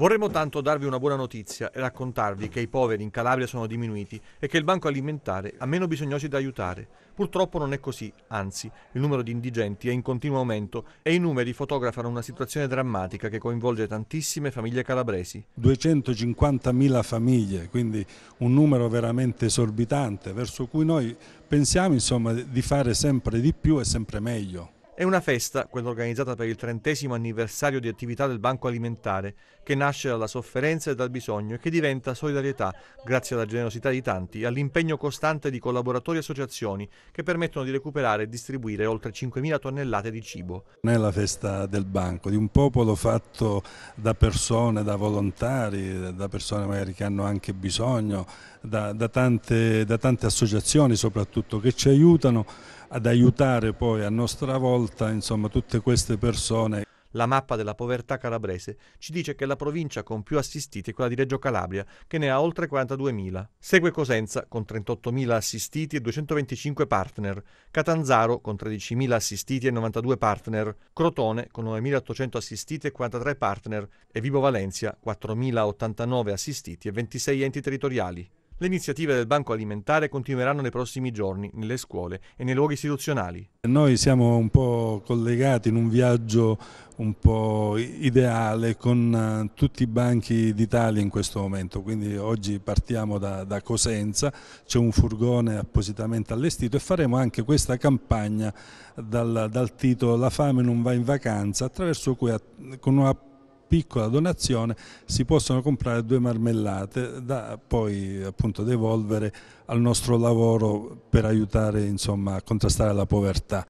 Vorremmo tanto darvi una buona notizia e raccontarvi che i poveri in Calabria sono diminuiti e che il banco alimentare ha meno bisognosi da aiutare. Purtroppo non è così, anzi, il numero di indigenti è in continuo aumento e i numeri fotografano una situazione drammatica che coinvolge tantissime famiglie calabresi. 250.000 famiglie, quindi un numero veramente esorbitante verso cui noi pensiamo insomma, di fare sempre di più e sempre meglio. È una festa, quella organizzata per il trentesimo anniversario di attività del Banco Alimentare, che nasce dalla sofferenza e dal bisogno e che diventa solidarietà, grazie alla generosità di tanti, e all'impegno costante di collaboratori e associazioni che permettono di recuperare e distribuire oltre 5.000 tonnellate di cibo. Non è la festa del banco, di un popolo fatto da persone, da volontari, da persone magari che hanno anche bisogno, da, da, tante, da tante associazioni soprattutto che ci aiutano ad aiutare poi a nostra volta insomma, tutte queste persone. La mappa della povertà calabrese ci dice che la provincia con più assistiti è quella di Reggio Calabria, che ne ha oltre 42.000. Segue Cosenza con 38.000 assistiti e 225 partner, Catanzaro con 13.000 assistiti e 92 partner, Crotone con 9.800 assistiti e 43 partner e Vibo Valencia 4.089 assistiti e 26 enti territoriali. Le iniziative del Banco Alimentare continueranno nei prossimi giorni nelle scuole e nei luoghi istituzionali. Noi siamo un po' collegati in un viaggio un po' ideale con eh, tutti i banchi d'Italia in questo momento, quindi oggi partiamo da, da Cosenza, c'è un furgone appositamente allestito e faremo anche questa campagna dal, dal titolo La fame non va in vacanza, attraverso cui con una piccola donazione si possono comprare due marmellate da poi appunto devolvere al nostro lavoro per aiutare insomma, a contrastare la povertà.